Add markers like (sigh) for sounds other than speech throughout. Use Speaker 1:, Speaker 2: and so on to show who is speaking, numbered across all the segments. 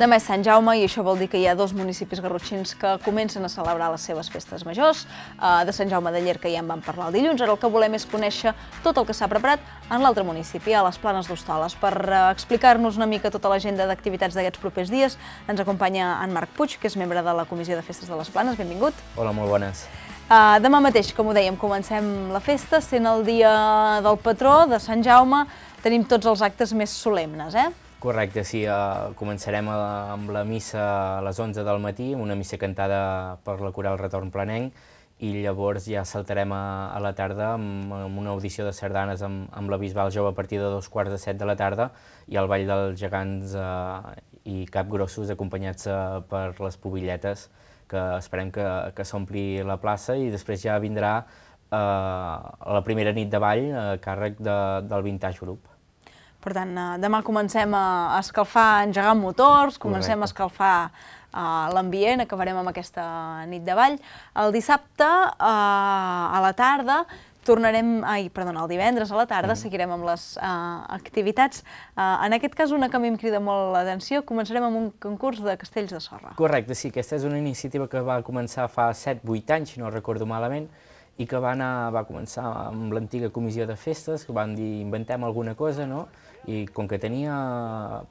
Speaker 1: Demà és Sant Jaume i això vol dir que hi ha dos municipis garrotxins que comencen a celebrar les seves festes majors. Eh, de Sant Jaume de Llerca ja en vam parlar el dilluns, ara el que volem és conèixer tot el que s'ha preparat en l'altre municipi, a les Planes d'Hostoles. Per eh, explicar-nos una mica tota l'agenda d'activitats d'aquests propers dies, ens acompanya en Marc Puig, que és membre de la Comissió de Festes de les Planes. Benvingut.
Speaker 2: Hola, molt bones.
Speaker 1: Eh, demà mateix, com ho dèiem, comencem la festa, sent el dia del patró de Sant Jaume, tenim tots els actes més solemnes, eh?
Speaker 2: Correcte, sí. Eh, començarem amb la missa a les 11 del matí, una missa cantada per la coral Retorn Planenc, i llavors ja saltarem a, la tarda amb, una audició de sardanes amb, amb la Bisbal Jove a partir de dos quarts de set de la tarda i el Ball dels Gegants eh, i Capgrossos acompanyats eh, per les Pobilletes, que esperem que, que s'ompli la plaça i després ja vindrà eh, la primera nit de ball a càrrec de, del Vintage Group.
Speaker 1: Per tant, eh, demà comencem a escalfar, a engegar motors, comencem Correcte. a escalfar uh, l'ambient, acabarem amb aquesta nit de ball. El dissabte, uh, a la tarda, tornarem, ai, perdona, el divendres a la tarda mm. seguirem amb les uh, activitats. Uh, en aquest cas, una que a mi em crida molt l'atenció, començarem amb un concurs de castells de sorra.
Speaker 2: Correcte, sí, aquesta és una iniciativa que va començar fa 7-8 anys, si no recordo malament, i que va, anar, va començar amb l'antiga comissió de festes, que van dir, inventem alguna cosa, no?, i com que tenia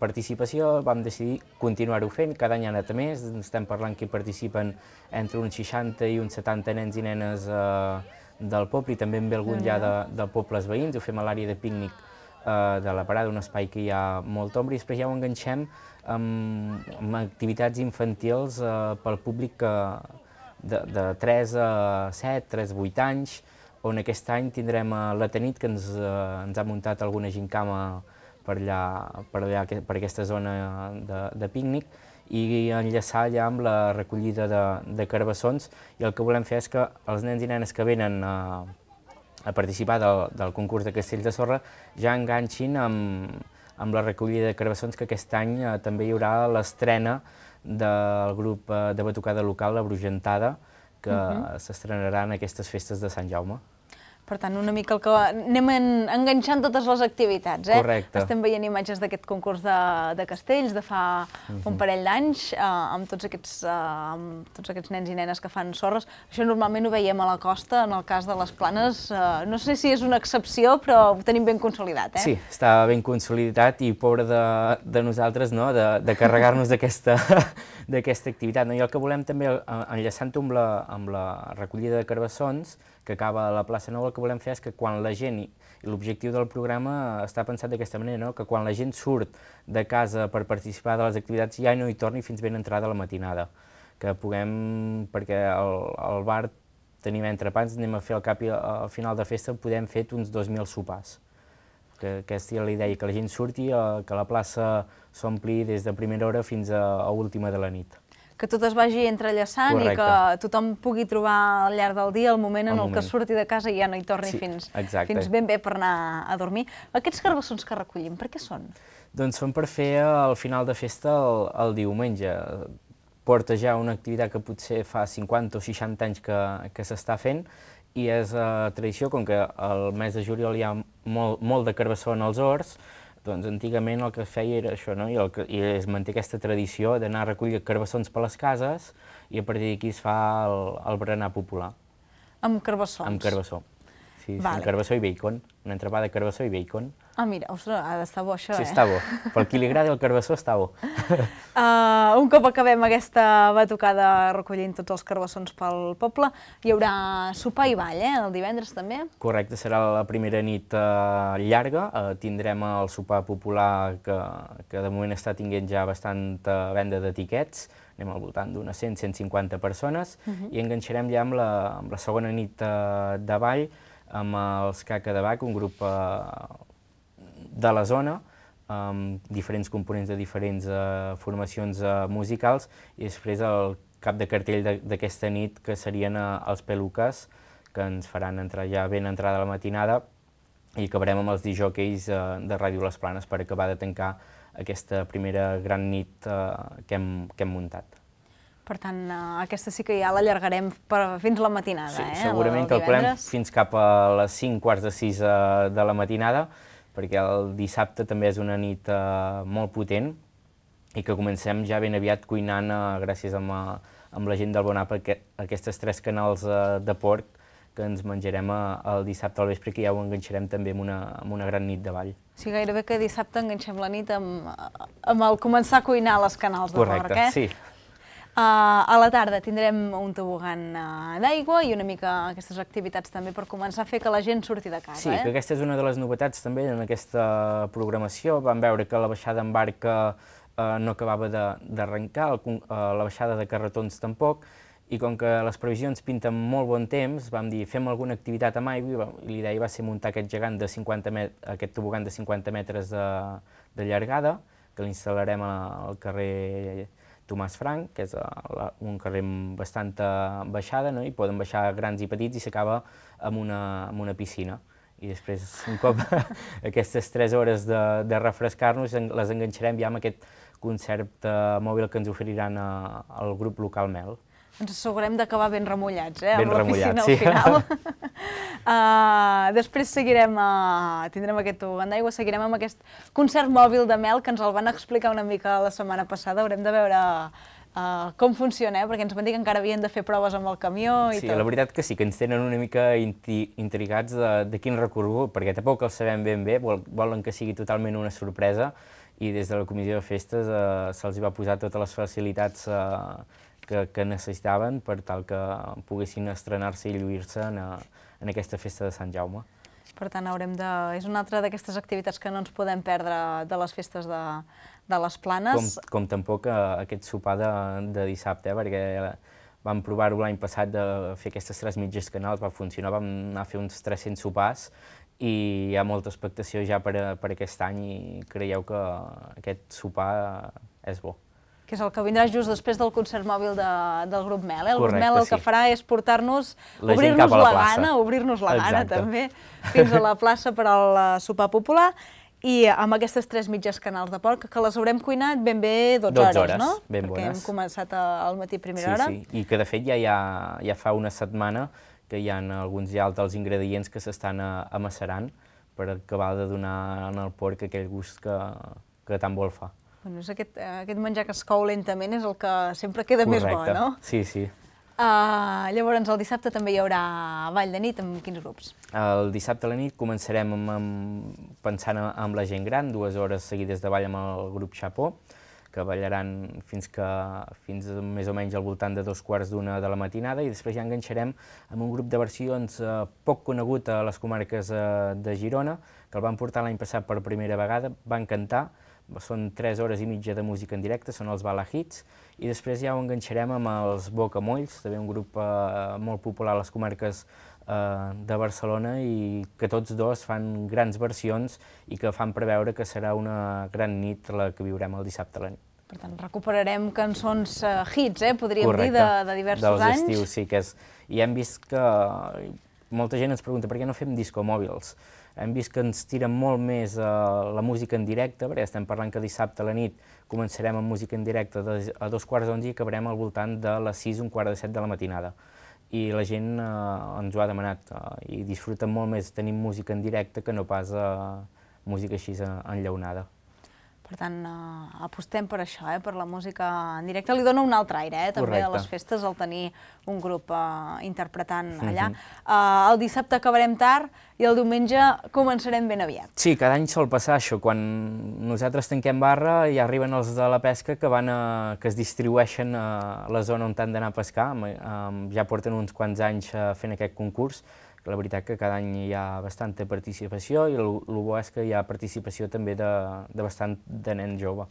Speaker 2: participació vam decidir continuar-ho fent, cada any ha anat més, estem parlant que hi participen entre uns 60 i uns 70 nens i nenes eh, del poble i també en ve algun ja de, de pobles veïns, ho fem a l'àrea de pícnic eh, de la parada, un espai que hi ha molt ombra, i després ja ho enganxem amb, amb activitats infantils eh, pel públic que, eh, de, de 3 a 7, 3 a 8 anys, on aquest any tindrem eh, la Tenit, que ens, eh, ens ha muntat alguna gincama per, allà, per, allà, per aquesta zona de, de pícnic i enllaçar allà amb la recollida de, de carbassons i el que volem fer és que els nens i nenes que venen a, a participar del, del concurs de Castell de Sorra ja enganxin amb, amb la recollida de carbassons que aquest any eh, també hi haurà l'estrena del grup eh, de batucada local, la Brugentada, que uh mhm. -huh. s'estrenarà en aquestes festes de Sant Jaume.
Speaker 1: Per tant, una mica el que anem en, enganxant totes les activitats. Eh? Correcte. Estem veient imatges d'aquest concurs de, de castells de fa uh -huh. un mhm. parell d'anys, eh, amb, tots aquests, eh, amb tots aquests nens i nenes que fan sorres. Això normalment ho veiem a la costa, en el cas de les planes. Eh, no sé si és una excepció, però ho tenim ben consolidat. Eh? Sí,
Speaker 2: està ben consolidat i pobre de, de nosaltres no? de, de carregar-nos d'aquesta (laughs) activitat. No? I el que volem també, eh, enllaçant-ho amb, la, amb la recollida de carbassons, que acaba a la plaça Nou, el que volem fer és que quan la gent, i l'objectiu del programa està pensat d'aquesta manera, no? que quan la gent surt de casa per participar de les activitats ja no hi torni fins ben entrada la matinada, que puguem, perquè el, el bar tenim entrepans, anem a fer el cap i al final de festa podem fer uns 2.000 sopars. Que, que aquesta la idea, que la gent surti, eh, que la plaça s'ompli des de primera hora fins a, a última de la nit
Speaker 1: que tot es vagi entrellaçant Correcte. i que tothom pugui trobar al llarg del dia el moment el en el moment. que surti de casa i ja no hi torni sí, fins, fins ben bé per anar a dormir. Aquests carbassons que recollim, per què són?
Speaker 2: Doncs són per fer al final de festa el, el diumenge portejar una activitat que potser fa 50 o 60 anys que, que s'està fent i és eh, tradició, com que el mes de juliol hi ha molt, molt de carbassó en els horts, doncs antigament el que es feia era això, no? I, el que, i es manté aquesta tradició d'anar a recollir carbassons per les cases i a partir d'aquí es fa el, el berenar popular.
Speaker 1: Amb carbassons? Amb carbassó.
Speaker 2: Sí, sí vale. amb carbassó i bacon, una entrepà de carbassó i bacon.
Speaker 1: Ah, mira, ostres, ha d'estar bo això, sí, eh? Sí, està bo. Per
Speaker 2: qui li agradi el carbassó, està bo. (laughs)
Speaker 1: Uh, un cop acabem aquesta batucada recollint tots els carbassons pel poble, hi haurà sopar i ball, eh? El divendres també?
Speaker 2: Correcte, serà la primera nit uh, llarga. Uh, tindrem el sopar popular que, que de moment està tinguent ja bastanta venda d'etiquets, anem al voltant d'unes 100-150 persones, uh mhm. -huh. i enganxarem ja amb la, amb la segona nit uh, de ball, amb els Caca de Bac, un grup uh, de la zona, amb diferents components de diferents uh, formacions uh, musicals, i després el cap de cartell d'aquesta nit, que serien uh, els peluques, que ens faran entrar ja ben entrada la matinada, i acabarem amb els dijòqueis uh, de Ràdio Les Planes per acabar de tancar aquesta primera gran nit uh, que, hem, que hem muntat.
Speaker 1: Per tant, aquesta sí que ja l'allargarem fins la matinada, sí, eh? Segurament calculem
Speaker 2: fins cap a les 5, quarts de 6 de la matinada, perquè el dissabte també és una nit eh, molt potent i que comencem ja ben aviat cuinant eh, gràcies amb, a, eh, amb la gent del Bonap aquest, aquestes tres canals eh, de porc que ens menjarem eh, el dissabte al vespre, que ja ho enganxarem també amb una, amb una gran nit de ball.
Speaker 1: O sigui, gairebé que dissabte enganxem la nit amb, amb el començar a cuinar les canals de Correcte, porc, eh? Correcte, sí. Uh, a la tarda tindrem un tobogan uh, d'aigua i una mica aquestes activitats també per començar a fer que la gent surti de casa. Sí, eh? que
Speaker 2: aquesta és una de les novetats també en aquesta programació. Vam veure que la baixada en barca uh, no acabava d'arrencar, la baixada de carretons tampoc, i com que les previsions pinten molt bon temps, vam dir fem alguna activitat amb aigua i l'idea va ser muntar aquest gegant de 50 met aquest tobogan de 50 metres de, de llargada, que l'instal·larem al carrer Tomàs Frank, que és eh, la, un carrer amb bastanta baixada, no? i poden baixar grans i petits i s'acaba amb, una, amb una piscina. I després, un cop (laughs) (laughs) aquestes tres hores de, de refrescar-nos, les enganxarem ja amb aquest concepte eh, mòbil que ens oferiran a, eh, al grup local Mel.
Speaker 1: Ens assegurem d'acabar ben remullats, eh? Ben amb la remullats, piscina sí. al final. (laughs) Uh, després seguirem, a, eh, tindrem aquest tobogan d'aigua, seguirem amb aquest concert mòbil de mel que ens el van explicar una mica la setmana passada. Haurem de veure uh, com funciona, eh? perquè ens van dir que encara havien de fer proves amb el camió i sí, tot. Sí, la
Speaker 2: veritat que sí, que ens tenen una mica intrigats de, de quin recorregut, perquè tampoc el sabem ben bé, volen que sigui totalment una sorpresa, i des de la comissió de festes eh, se'ls va posar totes les facilitats eh, que, que necessitaven per tal que poguessin estrenar-se i lluir-se en, eh, en aquesta festa de Sant Jaume.
Speaker 1: Per tant, haurem de... és una altra d'aquestes activitats que no ens podem perdre de les festes de, de les planes.
Speaker 2: Com, com tampoc eh, aquest sopar de, de dissabte, eh, perquè eh, vam provar-ho l'any passat de fer aquestes tres mitges canals, va funcionar, vam anar a fer uns 300 sopars i hi ha molta expectació ja per, eh, per aquest any i creieu que aquest sopar és bo.
Speaker 1: Que és el que vindrà just després del concert mòbil de, del grup Mel. Eh? El Correcte, grup Mel el sí. que farà és portar-nos, obrir-nos la, la gana, obrir-nos la Exacte. gana també, fins a la plaça per al eh, sopar popular i amb aquestes tres mitges canals de porc, que les haurem cuinat ben bé 12, 12 hores, hores, no? Ben Perquè bones. hem començat al matí a primera sí, hora. Sí,
Speaker 2: sí, i que de fet ja, ja, ja fa una setmana que hi ha alguns ja altres ingredients que s'estan eh, amassarant per acabar de donar al porc aquell gust que, que tan vol fa.
Speaker 1: Bueno, és aquest, eh, aquest menjar que es cou lentament és el que sempre queda Correcte. més bo, no? Sí, sí. Eh, llavors, el dissabte també hi haurà ball de nit, amb quins grups?
Speaker 2: El dissabte a la nit començarem amb, amb, pensant amb la gent gran, dues hores seguides de ball amb el grup Chapó, que ballaran fins, que, fins més o menys al voltant de dos quarts d'una de la matinada i després ja enganxarem amb un grup de versions eh, poc conegut a les comarques eh, de Girona, que el van portar l'any passat per primera vegada, van cantar, són 3 hores i mitja de música en directe, són els Bala Hits, i després ja ho enganxarem amb els Bocamolls, també un grup eh, molt popular a les comarques eh, de Barcelona i que tots dos fan grans versions i que fan preveure que serà una gran nit la que viurem el dissabte a la nit.
Speaker 1: Per tant, recuperarem cançons eh, hits, eh, podríem Correcte, dir, de, de diversos dels anys. Dels estius,
Speaker 2: sí, que és... I hem vist que molta gent ens pregunta per què no fem discomòbils. mòbils hem vist que ens tira molt més eh, la música en directe, perquè estem parlant que dissabte a la nit començarem amb música en directe de, a dos quarts d'onze i acabarem al voltant de les sis, un quart de set de la matinada. I la gent eh, ens ho ha demanat eh, i disfruta molt més tenir música en directe que no pas eh, música així eh, enllaunada.
Speaker 1: Per tant, eh, apostem per això, eh, per la música en directe. Li dona un altre aire, eh, també, Correcte. a les festes, el tenir un grup eh, interpretant mhm. allà. Mm -hmm. eh, el dissabte acabarem tard i el diumenge començarem ben aviat.
Speaker 2: Sí, cada any sol passar això. Quan nosaltres tanquem barra, ja arriben els de la pesca que, van a, que es distribueixen a la zona on han d'anar a pescar. Ja porten uns quants anys eh, fent aquest concurs la veritat que cada any hi ha bastanta participació i el, el bo és que hi ha participació també de, de bastant de nen jove.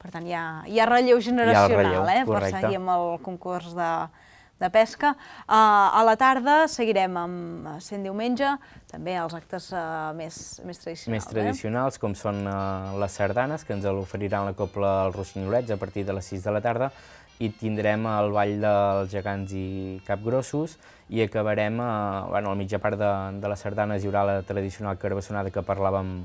Speaker 1: Per tant, hi ha, hi ha relleu generacional, hi ha relleu, eh? per seguir amb el concurs de, de pesca. Uh, a la tarda seguirem amb 100 diumenge, també els actes uh, més, més tradicionals. Més eh? tradicionals,
Speaker 2: eh? com són uh, les sardanes, que ens l'oferiran la Copla als Rossinyolets a partir de les 6 de la tarda, i tindrem el ball dels gegants i capgrossos i acabarem a, eh, bueno, a la mitja part de, de les sardanes hi haurà la tradicional carbassonada que parlàvem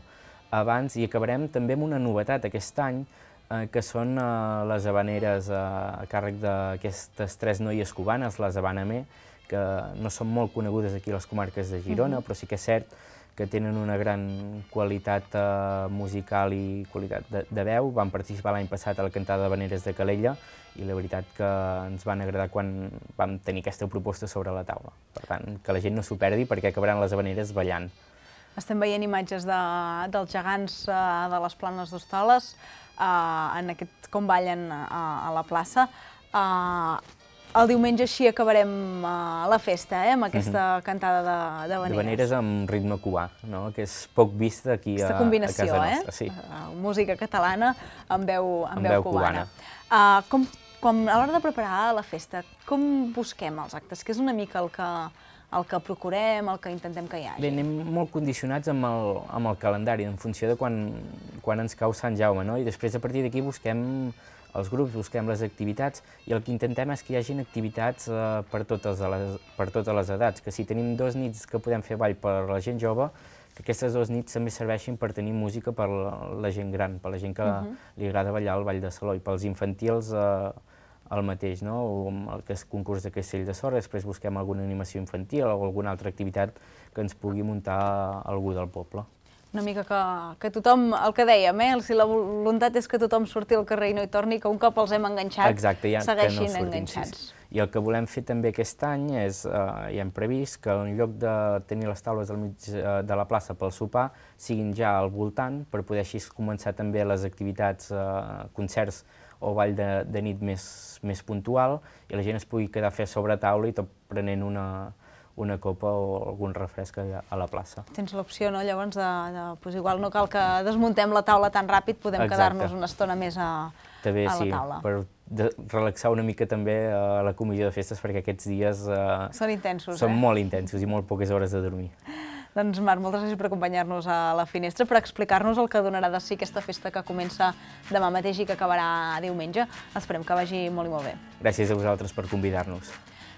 Speaker 2: abans i acabarem també amb una novetat aquest any eh, que són eh, les habaneres eh, a càrrec d'aquestes tres noies cubanes, les Habana que no són molt conegudes aquí a les comarques de Girona, mm -hmm. però sí que és cert que tenen una gran qualitat eh, musical i qualitat de, veu. Van participar l'any passat a la cantada de Veneres de Calella i la veritat que ens van agradar quan vam tenir aquesta proposta sobre la taula. Per tant, que la gent no s'ho perdi perquè acabaran les Veneres ballant.
Speaker 1: Estem veient imatges de, dels gegants eh, de les planes d'Hostoles, eh, en aquest, com ballen a, a la plaça. Eh, el diumenge així acabarem eh, la festa, eh, amb aquesta mhm. cantada de, de De veneres
Speaker 2: amb ritme cubà, no? que és poc vista aquí a, casa eh? nostra. Eh? Sí.
Speaker 1: música catalana amb veu, amb, amb veu, cubana. Eh, com, com, a l'hora de preparar la festa, com busquem els actes? Que és una mica el que, el que procurem, el que intentem que hi
Speaker 2: hagi. Bé, anem molt condicionats amb el, amb el calendari, en funció de quan, quan ens cau Sant Jaume, no? i després a partir d'aquí busquem els grups, busquem les activitats i el que intentem és que hi hagin activitats eh, per, totes les, per totes les edats, que si tenim dos nits que podem fer ball per la gent jove, que aquestes dues nits també serveixin per tenir música per la, la gent gran, per la gent que uh mhm. -huh. li agrada ballar al ball de saló i pels infantils eh, el mateix, no? o el que és concurs de castell de sort, després busquem alguna animació infantil o alguna altra activitat que ens pugui muntar algú del poble
Speaker 1: una mica que, que tothom, el que dèiem, eh? si la voluntat és que tothom surti al carrer i no hi torni, que un cop els hem enganxat, Exacte, ja, segueixin no surtin, enganxats.
Speaker 2: Sí. I el que volem fer també aquest any és, eh, ja hem previst, que en lloc de tenir les taules del mig eh, de la plaça pel sopar, siguin ja al voltant, per poder així començar també les activitats, eh, concerts o ball de, de nit més, més puntual, i la gent es pugui quedar a fer sobre taula i tot prenent una, una copa o algun refresc a la plaça.
Speaker 1: Tens l'opció, no?, llavors, de, de, pues igual no cal que desmuntem la taula tan ràpid, podem quedar-nos una estona més a, també, a la sí, taula. Per
Speaker 2: de relaxar una mica també a eh, la comissió de festes, perquè aquests dies... Eh,
Speaker 1: són intensos, Són eh?
Speaker 2: molt intensos i molt poques hores de dormir.
Speaker 1: Doncs Marc, moltes gràcies per acompanyar-nos a la finestra, per explicar-nos el que donarà de si aquesta festa que comença demà mateix i que acabarà diumenge. Esperem que vagi molt i molt bé.
Speaker 2: Gràcies a vosaltres per convidar-nos.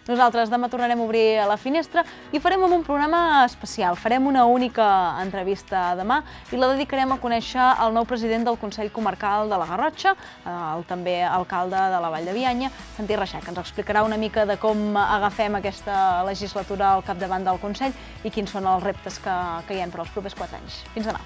Speaker 1: Nosaltres demà tornarem a obrir la finestra i farem un programa especial. Farem una única entrevista demà i la dedicarem a conèixer el nou president del Consell Comarcal de la Garrotxa, el també alcalde de la Vall de Bianya, Santí Reixac, que ens explicarà una mica de com agafem aquesta legislatura al capdavant del Consell i quins són els reptes que, que hi ha per als propers quatre anys. Fins demà.